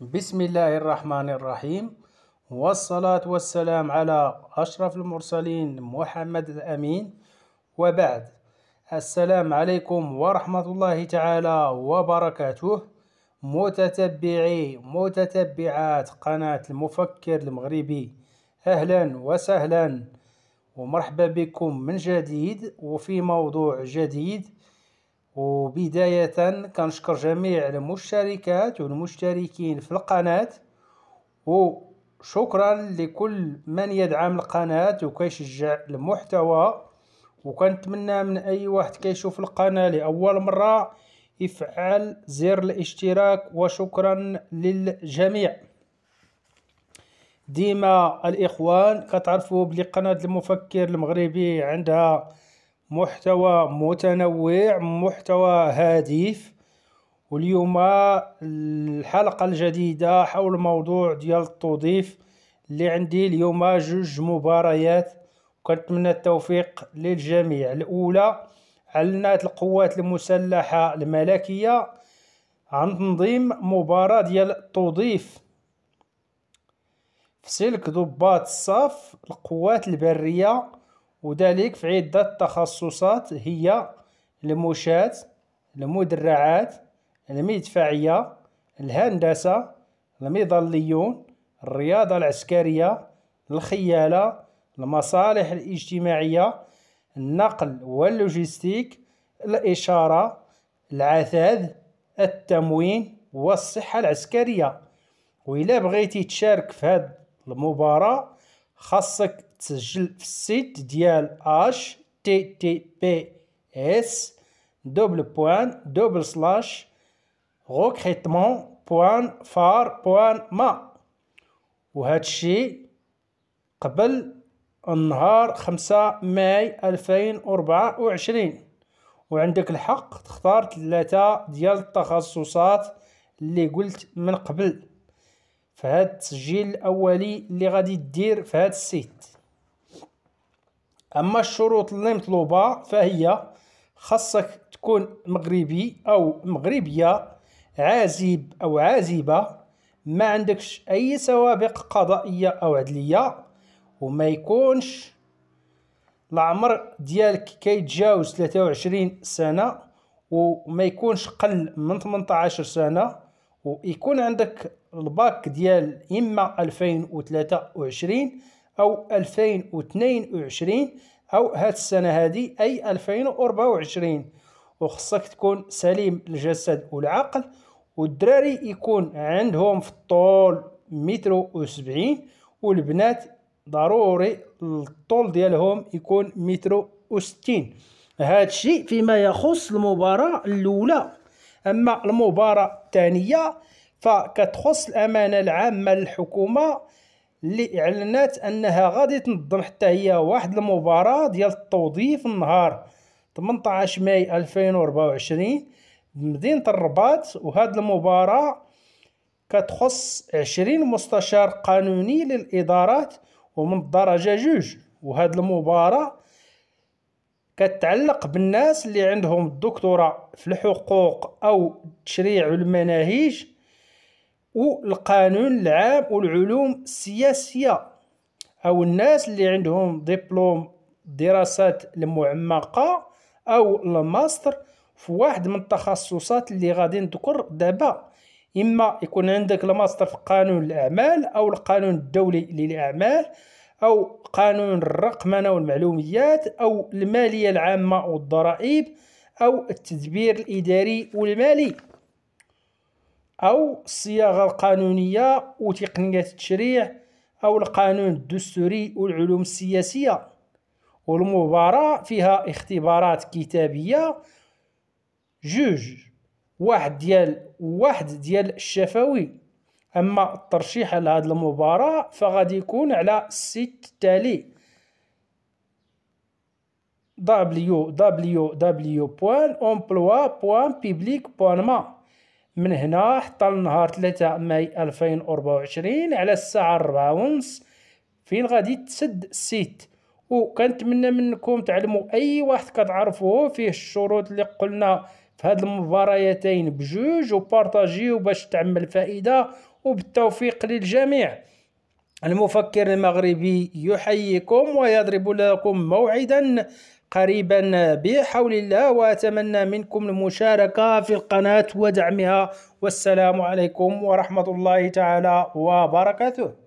بسم الله الرحمن الرحيم والصلاة والسلام على أشرف المرسلين محمد الأمين وبعد السلام عليكم ورحمة الله تعالى وبركاته متتبعي متتبعات قناة المفكر المغربي أهلا وسهلا ومرحبا بكم من جديد وفي موضوع جديد وبداية كنشكر جميع المشتركات والمشتركين في القناة وشكرا لكل من يدعم القناة وكيشجع المحتوى وكنتمنى من اي واحد كيشوف القناة لأول مرة يفعل زر الاشتراك وشكرا للجميع ديما الاخوان كتعرفوا بلي قناة المفكر المغربي عندها محتوى متنوع محتوى هادف واليوم الحلقة الجديدة حول موضوع ديال التوظيف اللي عندي اليوم جوج مباريات وكنتمنى التوفيق للجميع الاولى اعلنت القوات المسلحة الملكية عن تنظيم مباراة ديال التوظيف في سلك ضباط الصف القوات البرية وذلك في عدة تخصصات هي المشاة المدرعات المدفعية الهندسة المظليون الرياضة العسكرية الخيالة المصالح الاجتماعية النقل واللوجستيك الإشارة العثاذ التموين والصحة العسكرية وإلا بغيتي تشارك في هاد المباراة خاصك تسجل في السيت ديال اش تي تي بي اس دوبل بوان دوبل سلاش روكريتمون بوان فار بوان ما وهذا الشيء قبل النهار خمسة ماي ألفين وربعة وعشرين وعندك الحق تختار ثلاثة ديال التخصصات اللي قلت من قبل فهاد التسجيل الأولي اللي غادي دير في هاد السيت أما الشروط اللي مطلوبة فهي خاصك تكون مغربي أو مغربية عازب أو عازبة ما عندكش أي سوابق قضائية أو عدلية وما يكونش العمر ديالك كيتجاوز 23 سنة وما يكونش قل من 18 سنة ويكون عندك الباك ديال إما 2023 أو 2022 أو هاد السنة هادي أي 2024 وخصك تكون سليم الجسد والعقل والدراري يكون عندهم في الطول متر وسبعين والبنات ضروري الطول ديالهم يكون متر وستين هادشي فيما يخص المباراة الأولى أما المباراة الثانية فكتخص الأمانة العامة للحكومة اللي اعلنت انها غادي تنظم حتى هي واحد المباراه ديال التوظيف النهار 18 ماي 2024 بمدينه الرباط وهاد المباراه كتخص 20 مستشار قانوني للادارات ومن الدرجه جوج وهاد المباراه كتعلق بالناس اللي عندهم الدكتوراه في الحقوق او التشريع والمناهج والقانون العام والعلوم السياسية أو الناس اللي عندهم دبلوم دراسات المعمقة أو الماستر في واحد من التخصصات اللي غادي نذكر دابا إما يكون عندك الماستر في قانون الأعمال أو القانون الدولي للأعمال أو قانون الرقمنة والمعلوميات أو المالية العامة والضرائب أو التدبير الإداري والمالي أو الصياغة القانونية وتقنية التشريع أو القانون الدستوري والعلوم السياسية والمباراة فيها اختبارات كتابية جوج واحد ديال واحد ديال الشفوي أما الترشيح لهاد المباراة فغادي يكون على السيت التالي www.emploi.public.ma من هنا حتى النهار 3 ماي 2024 على الساعة 4 ونص فين غادي تسد السيت وكنتمنى منكم تعلموا اي واحد كتعرفوه فيه الشروط اللي قلنا في هاد المباريتين بجوج وبارطاجيو باش تعمل فائدة وبالتوفيق للجميع المفكر المغربي يحييكم ويضرب لكم موعدا قريبا بحول الله وأتمنى منكم المشاركة في القناة ودعمها والسلام عليكم ورحمة الله تعالى وبركاته